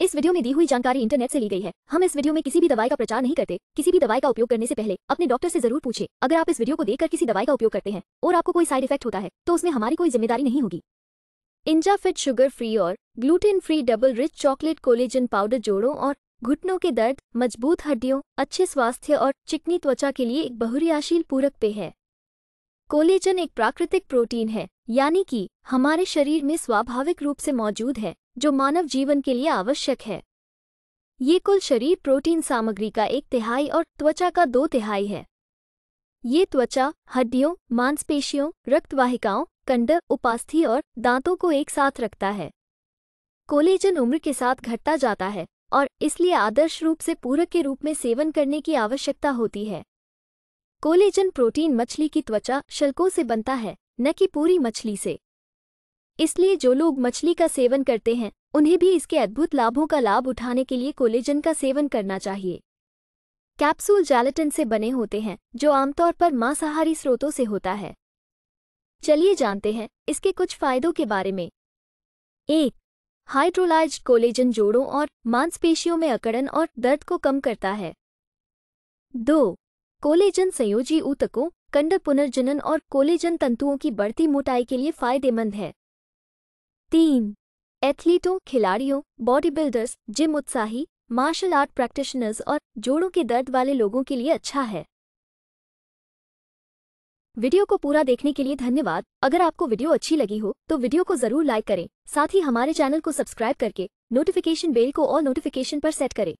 इस वीडियो में दी हुई जानकारी इंटरनेट से ली गई है हम इस वीडियो में किसी भी दवाई का प्रचार नहीं करते किसी भी दवाई का उपयोग करने से पहले अपने डॉक्टर से जरूर पूछे अगर आप इस वीडियो को देखकर किसी दवाई का उपयोग करते हैं और आपको कोई साइड इफेक्ट होता है तो उसमें हमारी कोई जिम्मेदारी नहीं होगी इंजा फिट शुगर फ्री और gluten free double rich chocolate collagen powder जोड़ों और घुटनों के दर्द मजबूत हड्डियों अच्छे स्वास्थ्य और चिकनी त्वचा के लिए एक बहुरियाशील पूरक पे है कोलेजन एक प्राकृतिक प्रोटीन है यानी कि हमारे शरीर में स्वाभाविक रूप से मौजूद है जो मानव जीवन के लिए आवश्यक है ये कुल शरीर प्रोटीन सामग्री का एक तिहाई और त्वचा का दो तिहाई है ये त्वचा हड्डियों मांसपेशियों रक्तवाहिकाओं कंड उपास्थि और दांतों को एक साथ रखता है कोलेजन उम्र के साथ घटता जाता है और इसलिए आदर्श रूप से पूरक के रूप में सेवन करने की आवश्यकता होती है कोलेजन प्रोटीन मछली की त्वचा शल्कों से बनता है न कि पूरी मछली से इसलिए जो लोग मछली का सेवन करते हैं उन्हें भी इसके अद्भुत लाभों का लाभ उठाने के लिए कोलेजन का सेवन करना चाहिए कैप्सूल जैलेटिन से बने होते हैं जो आमतौर पर मांसाहारी स्रोतों से होता है चलिए जानते हैं इसके कुछ फायदों के बारे में एक हाइड्रोलाइज कोलेजन जोड़ों और मांसपेशियों में अकड़न और दर्द को कम करता है दो कोलेजन संयोजी ऊतकों कंड पुनर्जनन और कोलेजन तंतुओं की बढ़ती मोटाई के लिए फायदेमंद है तीन एथलीटों खिलाड़ियों बॉडी बिल्डर्स जिम उत्साही मार्शल आर्ट प्रैक्टिशनर्स और जोड़ों के दर्द वाले लोगों के लिए अच्छा है वीडियो को पूरा देखने के लिए धन्यवाद अगर आपको वीडियो अच्छी लगी हो तो वीडियो को जरूर लाइक करें साथ ही हमारे चैनल को सब्सक्राइब करके नोटिफिकेशन बेल को और नोटिफिकेशन पर सेट करें